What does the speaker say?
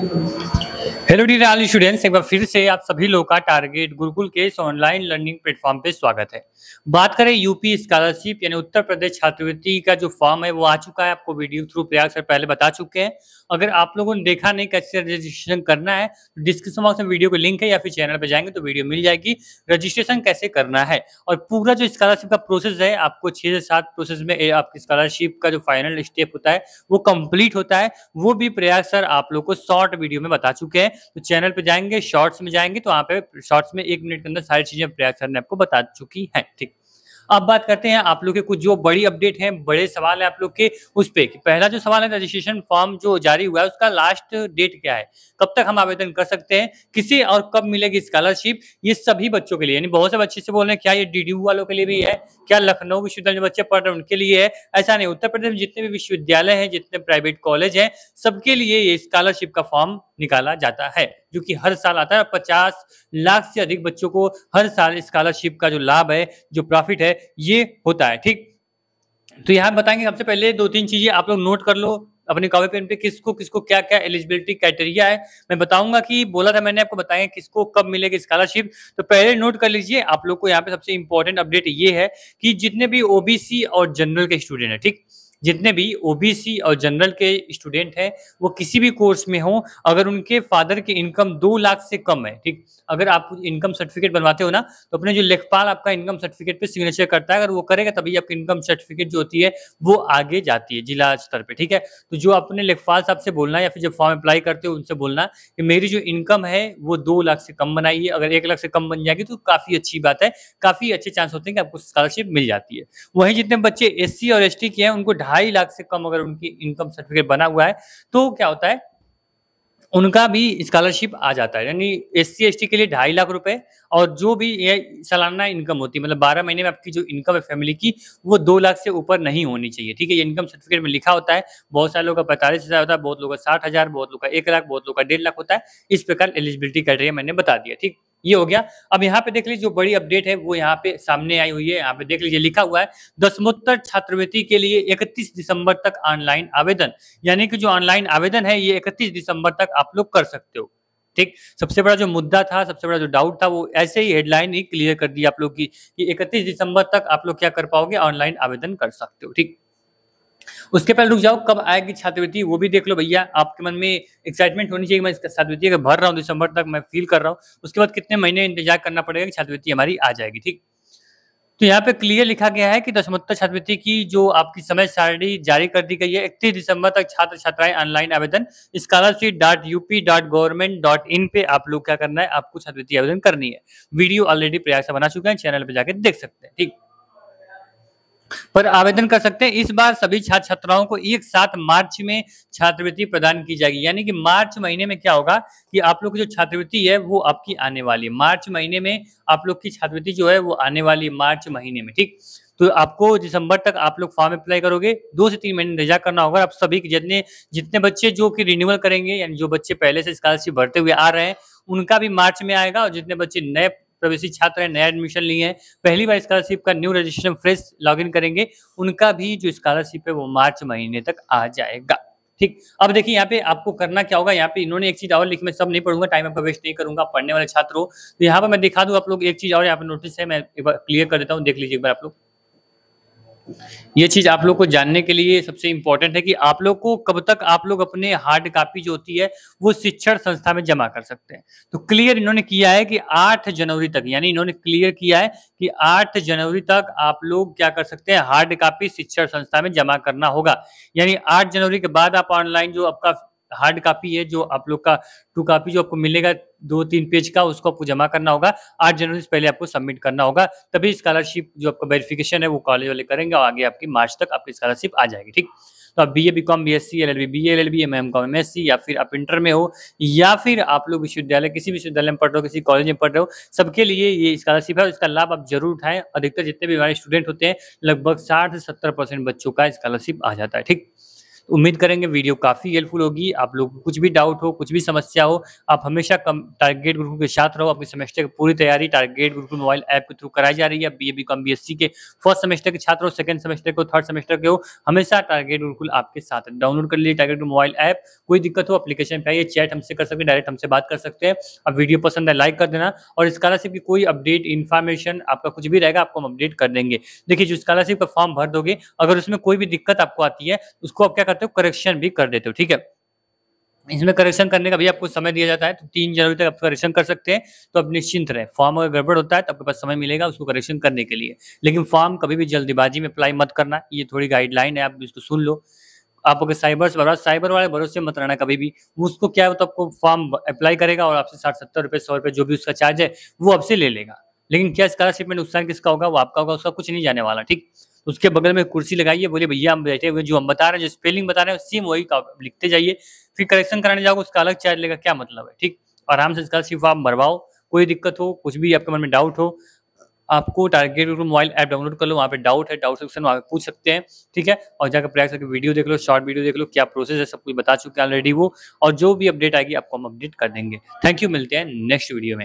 Thank you. Hello the all students एक बार फिर से आप सभी लोगों का टारगेट गुरुकुल के इस ऑनलाइन लर्निंग प्लेटफॉर्म पे स्वागत है बात करें यूपी स्कॉलरशिप यानी उत्तर प्रदेश छात्रवृत्ति का जो फॉर्म है वो आ चुका है आपको वीडियो थ्रू प्रयाग सर पहले बता चुके हैं अगर आप लोगों ने देखा नहीं कैसे रजिस्ट्रेशन करना है तो डिस्क्रिप्शन बॉक्स में वीडियो का लिंक है या फिर चैनल पर जाएंगे तो वीडियो मिल जाएगी रजिस्ट्रेशन कैसे करना है और पूरा जो स्कॉलरशिप का प्रोसेस है आपको छः से सात प्रोसेस में आपकी स्कॉलरशिप का जो फाइनल स्टेप होता है वो कंप्लीट होता है वो भी प्रयाग सर आप लोग को शॉर्ट वीडियो में बता चुके चुके हैं तो चैनल पे जाएंगे शॉर्ट्स में जाएंगे तो वहाँ पे शॉर्ट्स में एक मिनट के अंदर सारी चीजें प्रयास सर ने आपको बता चुकी है ठीक अब बात करते हैं आप लोग के कुछ जो बड़ी अपडेट है बड़े सवाल है आप लोग के उस कि पहला जो सवाल है रजिस्ट्रेशन फॉर्म जो जारी हुआ है उसका लास्ट डेट क्या है कब तक हम आवेदन कर सकते हैं किसे और कब मिलेगी स्कॉलरशिप ये सभी बच्चों के लिए यानी बहुत से बच्चे से बोल रहे हैं क्या ये डी वालों के लिए भी है क्या लखनऊ विश्वविद्यालय बच्चे पढ़ रहे हैं उनके लिए है ऐसा नहीं उत्तर प्रदेश में जितने भी विश्वविद्यालय हैं जितने प्राइवेट कॉलेज हैं सबके लिए ये स्कॉलरशिप का फॉर्म निकाला जाता है जो कि हर साल आता है पचास लाख से अधिक बच्चों को हर साल स्कॉलरशिप का जो लाभ है जो प्रॉफिट है ये होता है ठीक तो यहां बताएंगे सबसे पहले दो तीन चीजें आप लोग नोट कर लो अपने कॉपी पेन पे किसको किसको क्या क्या एलिजिबिलिटी क्राइटेरिया है मैं बताऊंगा कि बोला था मैंने आपको बताया किसको कब मिलेगी स्कॉलरशिप तो पहले नोट कर लीजिए आप लोग को यहाँ पे सबसे इंपॉर्टेंट अपडेट ये है कि जितने भी ओबीसी और जनरल के स्टूडेंट है ठीक जितने भी ओबीसी और जनरल के स्टूडेंट हैं वो किसी भी कोर्स में हो अगर उनके फादर की इनकम दो लाख से कम है ठीक अगर आप इनकम सर्टिफिकेट बनवाते हो ना तो अपने जो लेखपाल आपका इनकम सर्टिफिकेट पे सिग्नेचर करता है अगर वो करेगा तभी आपकी इनकम सर्टिफिकेट जो होती है वो आगे जाती है जिला स्तर पर ठीक है तो जो अपने लेखपाल साहब से बोलना या फिर जब फॉर्म अप्लाई करते हो उनसे बोलना कि मेरी जो इनकम है वो दो लाख से कम बनाइए अगर एक लाख से कम बन जाएगी तो काफी अच्छी बात है काफी अच्छे चांस होते हैं कि आपको स्कॉलरशिप मिल जाती है वहीं जितने बच्चे एस और एस के हैं उनको ढाई ढाई लाख से कम अगर उनकी इनकम सर्टिफिकेट बना हुआ है तो क्या होता है उनका भी स्कॉलरशिप आ जाता है यानी एस सी के लिए ढाई लाख रुपए और जो भी ये सालाना इनकम होती है मतलब बारह महीने में आपकी जो इनकम है फैमिली की वो दो लाख से ऊपर नहीं होनी चाहिए ठीक है ये इनकम सर्टिफिकेट में लिखा होता है बहुत सारे लोगों का पैंतालीस हज़ार होता है बहुत लोग का साठ हज़ार बहुत लोग का एक लाख बहुत लोग का डेढ़ लाख होता है इस प्रकार एलिजिबिलिटी क्राइटेरिया मैंने बता दिया ठीक ये हो गया अब यहाँ पे देख लीजिए जो बड़ी अपडेट है वो यहाँ पे सामने आई हुई है यहाँ पे देख लीजिए लिखा हुआ है दसमोत्तर छात्रवृत्ति के लिए 31 दिसंबर तक ऑनलाइन आवेदन यानी कि जो ऑनलाइन आवेदन है ये 31 दिसंबर तक आप लोग कर सकते हो ठीक सबसे बड़ा जो मुद्दा था सबसे बड़ा जो डाउट था वो ऐसे ही हेडलाइन ही क्लियर कर दी आप लोग की कि दिसंबर तक आप लोग क्या कर पाओगे ऑनलाइन आवेदन कर सकते हो ठीक उसके पहले रुक जाओ कब आएगी छात्रवृत्ति वो भी देख लो भैया आपके मन में एक्साइटमेंट होनी चाहिए मैं इसका छात्रवृत्ति अगर भर रहा हूँ दिसंबर तक मैं फील कर रहा हूँ उसके बाद कितने महीने इंतजार करना पड़ेगा कि छात्रवृत्ति हमारी आ जाएगी ठीक तो यहाँ पे क्लियर लिखा गया है कि दशमोत्तर छात्रवृत्ति की जो आपकी समय सारणी जारी कर दी गई है इकतीस दिसंबर तक छात्र छात्राएं ऑनलाइन आवेदन scholarship dot UP dot government dot in पे आप लोग क्या करना है आपको छात्रवृत्ति आवेदन करनी है वीडियो ऑलरेडी प्रयास बना चुके हैं चैनल पे जाके देख सकते हैं ठीक पर आवेदन कर सकते हैं इस बार सभी छात्र छात्राओं को एक साथ मार्च में छात्रवृत्ति प्रदान की जाएगी यानी कि मार्च महीने में क्या होगा कि आप लोग की जो छात्रवृत्ति है वो आपकी आने वाली मार्च महीने में आप लोग की छात्रवृत्ति जो है वो आने वाली मार्च महीने में ठीक तो आपको दिसंबर तक आप लोग फॉर्म अप्लाई करोगे दो से तीन महीने इंतजार करना होगा आप सभी जितने जितने बच्चे जो कि रिन्यूअल करेंगे यानी जो बच्चे पहले से स्कॉलरशिप भरते हुए आ रहे हैं उनका भी मार्च में आएगा और जितने बच्चे नए प्रवेशी छात्र हैं नया एडमिशन लिए हैं पहली बार स्कॉलरशिप का न्यू रजिस्ट्रेशन फ्रेश लॉगिन करेंगे उनका भी जो स्कॉलरशिप है वो मार्च महीने तक आ जाएगा ठीक अब देखिए यहाँ पे आपको करना क्या होगा यहाँ पे इन्होंने एक चीज और लिखी मैं सब नहीं पढ़ूंगा टाइम आपका वेस्ट नहीं करूंगा पढ़ने वाले छात्रों तो यहाँ पर मैं दिखा दूँ आप लोग एक चीज और यहाँ पे नोटिस है मैं क्लियर कर देता हूँ देख लीजिए एक बार आप लोग ये चीज आप लोग को जानने के लिए सबसे इम्पोर्टेंट है कि आप लोग को कब तक आप लोग अपने हार्ड कॉपी जो होती है वो शिक्षण संस्था में जमा कर सकते हैं तो क्लियर इन्होंने किया है कि 8 जनवरी तक यानी इन्होंने क्लियर किया है कि 8 जनवरी तक आप लोग क्या कर सकते हैं हार्ड कॉपी शिक्षण संस्था में जमा करना होगा यानी आठ जनवरी के बाद आप ऑनलाइन जो आपका हार्ड कॉपी है जो आप लोग का टू कॉपी जो आपको मिलेगा दो तीन पेज का उसको आपको जमा करना होगा आठ जनवरी से पहले आपको सबमिट करना होगा तभी स्कॉलरशिप जो आपका वेरिफिकेशन है वो कॉलेज वाले करेंगे और आगे आपकी मार्च तक आपकी स्कॉलरशिप आ जाएगी ठीक तो आप B A B com B S C L L B B L L B M M com M S C या फिर आप इंटर में हो या फिर आप लोग विश्वविद्यालय किसी विश्वविद्यालय में पढ़ रहे हो किसी कॉलेज में पढ़ रहे हो सबके लिए ये स्कॉलरशिप है इसका लाभ आप जरूर उठाएं अधिकतर जितने भी हमारे स्टूडेंट होते हैं लगभग साठ से सत्तर परसेंट बच्चों का स्कॉलरशिप आ जाता है ठीक उम्मीद करेंगे वीडियो काफ़ी हेल्पफुल होगी आप लोग कुछ भी डाउट हो कुछ भी समस्या हो आप हमेशा कम टारगेट ग्रुप के साथ रहो अपने सेमेस्टर की पूरी तैयारी टारगेट ग्रुप मोबाइल ऐप के थ्रू कराई जा रही है B A B com B S C के फर्स्ट सेमेस्टर के छात्र हो सेकंड सेमेस्टर के हो थर्ड सेमेस्टर के हो हमेशा टारगेट बिल्कुल आपके साथ डाउनलोड कर लीजिए टारगेट मोबाइल ऐप कोई दिक्कत हो अपलीकेशन पर आइए चैट हमसे कर सकते हैं डायरेक्ट हमसे बात कर सकते हैं अब वीडियो पसंद है लाइक कर देना और स्कॉलरशिप की कोई अपडेट इन्फॉर्मेशन आपका कुछ भी रहेगा आपको हम अपडेट कर देंगे देखिए जो स्कॉलरशिप का फॉर्म भर दोगे अगर उसमें कोई भी दिक्कत आपको आती है उसको आप क्या कर करते हो करेक्शन भी कर देते हो ठीक है इसमें करेक्शन करने का भी आपको समय दिया जाता है तो तीन जनवरी तक आप करेक्शन कर सकते हैं तो आप निश्चिंत रहें फॉर्म अगर गड़बड़ होता है तो आपके पास समय मिलेगा उसको करेक्शन करने के लिए लेकिन फॉर्म कभी भी जल्दीबाजी में अप्लाई मत करना ये थोड़ी गाइडलाइन है आप इसको सुन लो आप अगर साइबर से भरोसा साइबर वाले भरोसे मत रहना कभी भी उसको क्या है तो आपको फॉर्म अप्लाई करेगा और आपसे साठ सत्तर रुपये सौ रुपये जो भी उसका चार्ज है वो आपसे ले लेगा लेकिन क्या स्कॉलरशिप में नुकसान किसका होगा वो आपका होगा उसका कुछ नहीं जाने वाला ठीक उसके बगल में कुर्सी लगाइए बोलिए भैया हम बैठे हुए जो हम बता रहे हैं जो स्पेलिंग बता रहे हैं सेम वही लिखते जाइए फिर करेक्शन कराने जाओगे उसका अलग चार्ज लेगा क्या मतलब है ठीक आराम से इसका सिर्फ आप मरवाओ कोई दिक्कत हो कुछ भी आपके मन में डाउट हो आपको target group mobile app download कर लो वहाँ पे डाउट है डाउट सेक्शन वहाँ पे पूछ सकते हैं ठीक है और जाकर प्रयास करके वीडियो देख लो शॉर्ट वीडियो देख लो क्या प्रोसेस है सब कुछ बता चुके हैं ऑलरेडी वो और जो भी अपडेट आएगी आपको हम अपडेट कर देंगे थैंक यू मिलते हैं नेक्स्ट वीडियो में